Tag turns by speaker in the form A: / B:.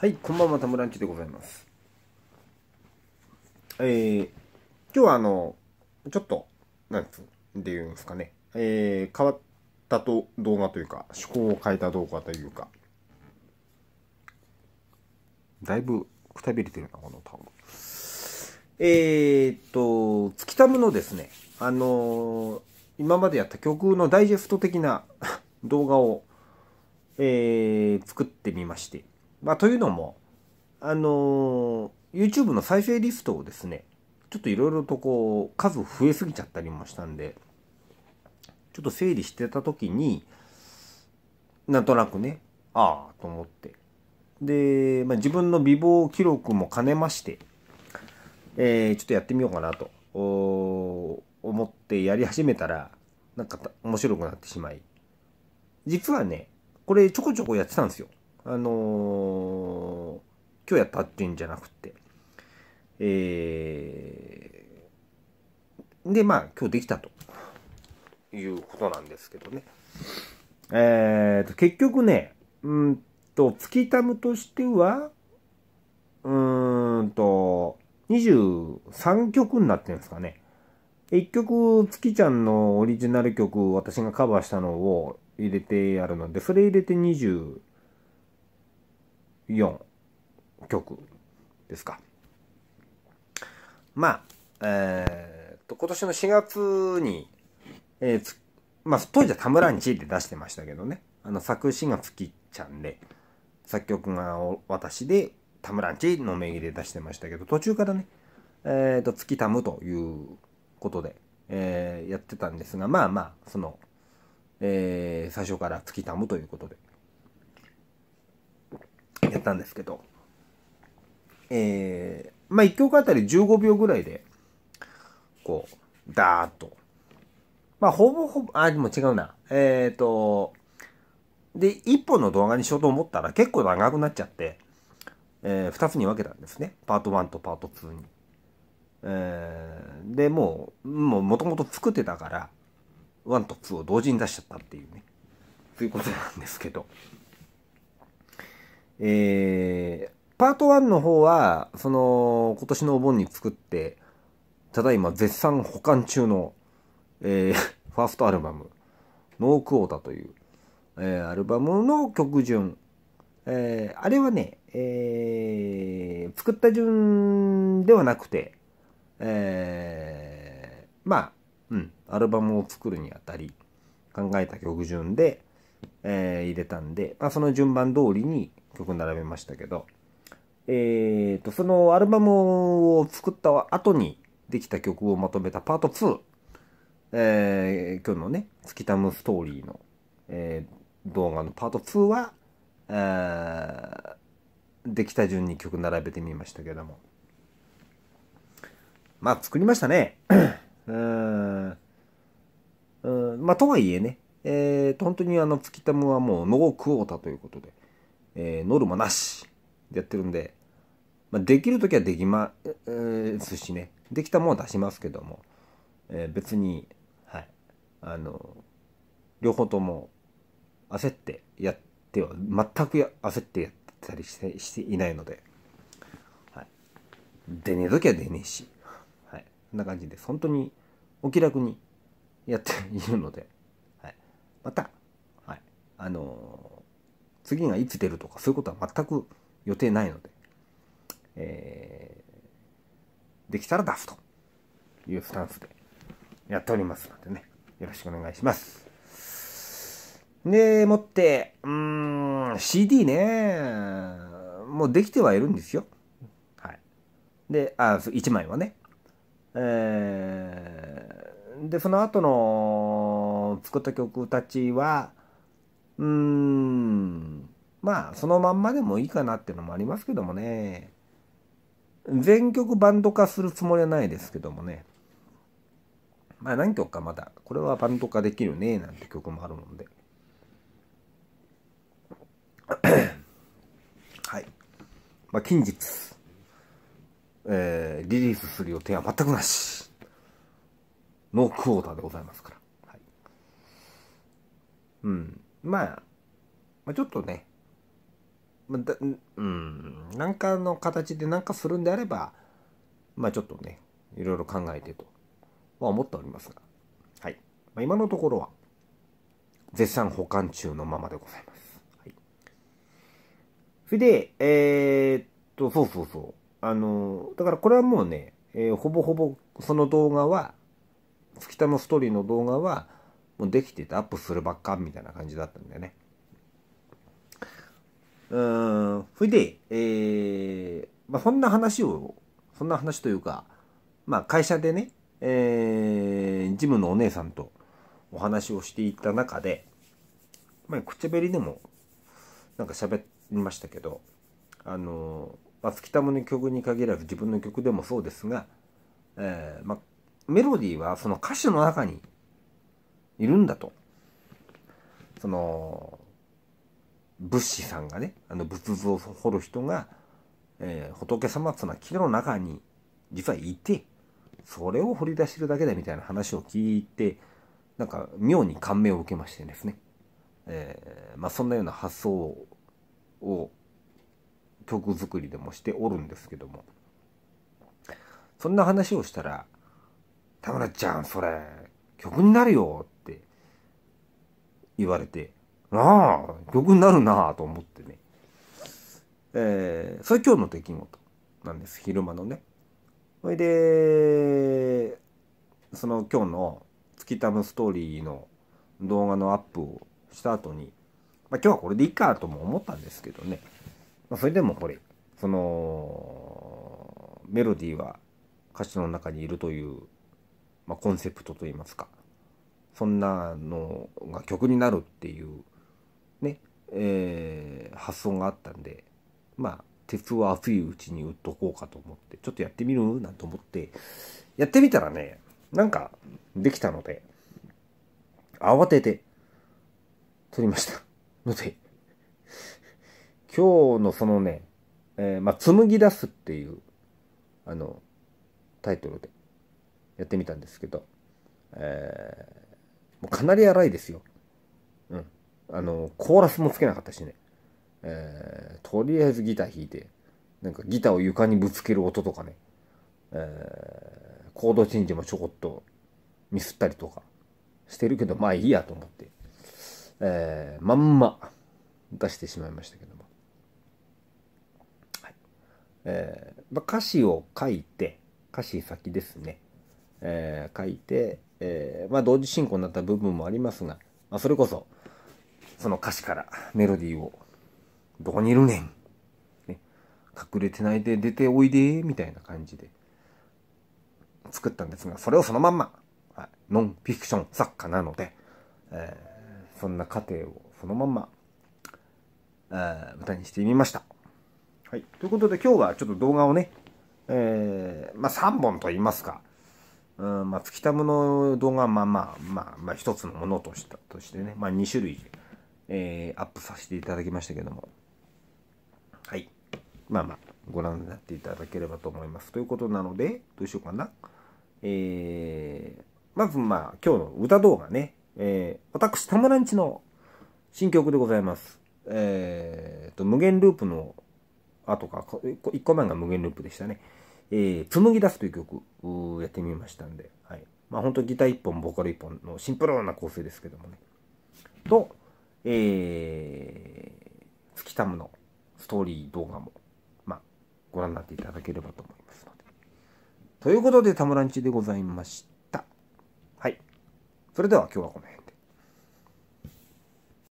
A: はい、こんばんは、タムラんチでございます。えー、今日はあの、ちょっと、なんつうんで言うんですかね、えー、変わったと動画というか、趣向を変えた動画というか、だいぶくたびれてるな、このタム。えー、っと、月タムのですね、あのー、今までやった曲のダイジェスト的な 動画を、えー、作ってみまして、まあ、というのも、あのー、YouTube の再生リストをですね、ちょっといろいろとこう、数増えすぎちゃったりもしたんで、ちょっと整理してた時に、なんとなくね、ああ、と思って。で、まあ、自分の美貌記録も兼ねまして、えー、ちょっとやってみようかなと、思ってやり始めたら、なんか面白くなってしまい。実はね、これちょこちょこやってたんですよ。あのー、今日やったっていうんじゃなくて、えー、で、まあ、今日できたということなんですけどね。えーと、結局ね、うんと、月タムとしては、うーんと、23曲になってるんですかね。1曲、月ちゃんのオリジナル曲、私がカバーしたのを入れてあるので、それ入れて2 4曲ですか。まあ、えー、と、今年の4月に、えー、まあ、当時は田村んちって出してましたけどね、あの、作詞が月ちゃんで、作曲が私で、田村んちの名義で出してましたけど、途中からね、えー、と、月たむということで、えー、やってたんですが、まあまあ、その、えー、最初から月たむということで、たんですけど、えー、まあ、1曲あたり15秒ぐらいで、こう、ダーッと。まあ、ほぼほぼ、あ、でも違うな。えっ、ー、と、で、1本の動画にしようと思ったら結構長くなっちゃって、えー、2つに分けたんですね。パート1とパート2に。えー、で、もう、もう元々作ってたから、1と2を同時に出しちゃったっていうね。そういうことなんですけど。えー、パート1の方は、その、今年のお盆に作って、ただいま絶賛保管中の、えー、ファーストアルバム、ノークオータという、えー、アルバムの曲順。えー、あれはね、えー、作った順ではなくて、えー、まあ、うん、アルバムを作るにあたり、考えた曲順で、えー、入れたんで、まあ、その順番通りに、曲並べましたけど、えーと、そのアルバムを作った後にできた曲をまとめたパート2、えー、今日のね、月タムストーリーの、えー、動画のパート2は、えできた順に曲並べてみましたけども。まあ作りましたね。うん。うん。まあとはいえね、えー、本当にあの月タムはもうノークオータということで、えー、ノルマなしでやってるんで、まあ、できる時はできますしねできたものは出しますけども、えー、別に、はい、あの両方とも焦ってやっては全く焦ってやってたりしてしていないので、はい、出ねえ時は出ねえし、はい、そんな感じです本当にお気楽にやっているので、はい、また、はい、あのー次がいつ出るとかそういうことは全く予定ないので、えー、できたら出すというスタンスでやっておりますのでね、よろしくお願いします。で、もって、うーん、CD ね、もうできてはいるんですよ。はい。で、あ、1枚はね。えー、で、その後の作った曲たちは、うーん、まあ、そのまんまでもいいかなっていうのもありますけどもね。全曲バンド化するつもりはないですけどもね。まあ何曲かまだ、これはバンド化できるね、なんて曲もあるので。はい。まあ近日、えー、リリースする予定は全くなし。ノークオーターでございますから。はい。うん。まあ、まあ、ちょっとね、まあ、だうん、なんかの形でなんかするんであれば、まあちょっとね、いろいろ考えてと、は思っておりますが、はい。まあ、今のところは、絶賛保管中のままでございます。はい。それで、えー、っと、そうそうそう。あの、だからこれはもうね、えー、ほぼほぼその動画は、月田のストーリーの動画は、もうできててアップするばっかみたいな感じだったんだよね。うん、それで、えー、まあ、そんな話を、そんな話というか、まあ、会社でね、えー、ジムのお姉さんとお話をしていた中で、まあ、口紅でも、なんか喋りましたけど、あのー、まあ、月たむの曲に限らず自分の曲でもそうですが、えー、まあ、メロディーはその歌詞の中にいるんだと。その、仏師さんがね、あの仏像を彫る人が、えー、仏様っていうのは木の中に実はいて、それを掘り出してるだけだみたいな話を聞いて、なんか妙に感銘を受けましてですね。えー、まあそんなような発想を曲作りでもしておるんですけども。そんな話をしたら、田村ちゃん、それ、曲になるよ言われて、ああ、曲になるなあと思ってね。えー、それ今日の出来事なんです、昼間のね。それで、その今日の月タムストーリーの動画のアップをした後に、まあ今日はこれでいいかとも思ったんですけどね。まあそれでもこれ、その、メロディーは歌詞の中にいるという、まあコンセプトといいますか。そんなのが曲になるっていうね、えー、発想があったんでまあ鉄を熱いうちに打っとこうかと思ってちょっとやってみるなんて思ってやってみたらねなんかできたので慌てて撮りましたので今日のそのね、えー、まあ、紡ぎ出すっていう、あの、タイトルでやってみたんですけど、えーもうかなり荒いですよ。うん。あの、コーラスもつけなかったしね。えー、とりあえずギター弾いて、なんかギターを床にぶつける音とかね。えー、コードチェンジもちょこっとミスったりとかしてるけど、まあいいやと思って、えー、まんま出してしまいましたけども。はい。えー、まあ、歌詞を書いて、歌詞先ですね。えー、書いて、えー、まあ、同時進行になった部分もありますが、まあ、それこそ、その歌詞からメロディーを、どこにいるねん。ね、隠れてないで出ておいで、みたいな感じで、作ったんですが、それをそのまんま、はい、ノンフィクション作家なので、えー、そんな過程をそのまんま、え歌にしてみました。はい。ということで今日はちょっと動画をね、えー、まあ3本と言いますか、うんまあ、月たムの動画はまあまあまあ、まあ、一つのものとしたとしてね、まあ、2種類、えー、アップさせていただきましたけどもはいまあまあご覧になっていただければと思いますということなのでどうしようかなえー、まずまあ今日の歌動画ね、えー、私タムランチの新曲でございますえーと、と無限ループの後か1個前が無限ループでしたねえー、紡ぎ出すという曲をやってみましたんで、はい。まあ本当ギター1本、ボーカル1本のシンプルな構成ですけどもね。と、えー、月タムのストーリー動画も、まあ、ご覧になっていただければと思いますので。ということで、タムランチでございました。はい。それでは今日はこの辺。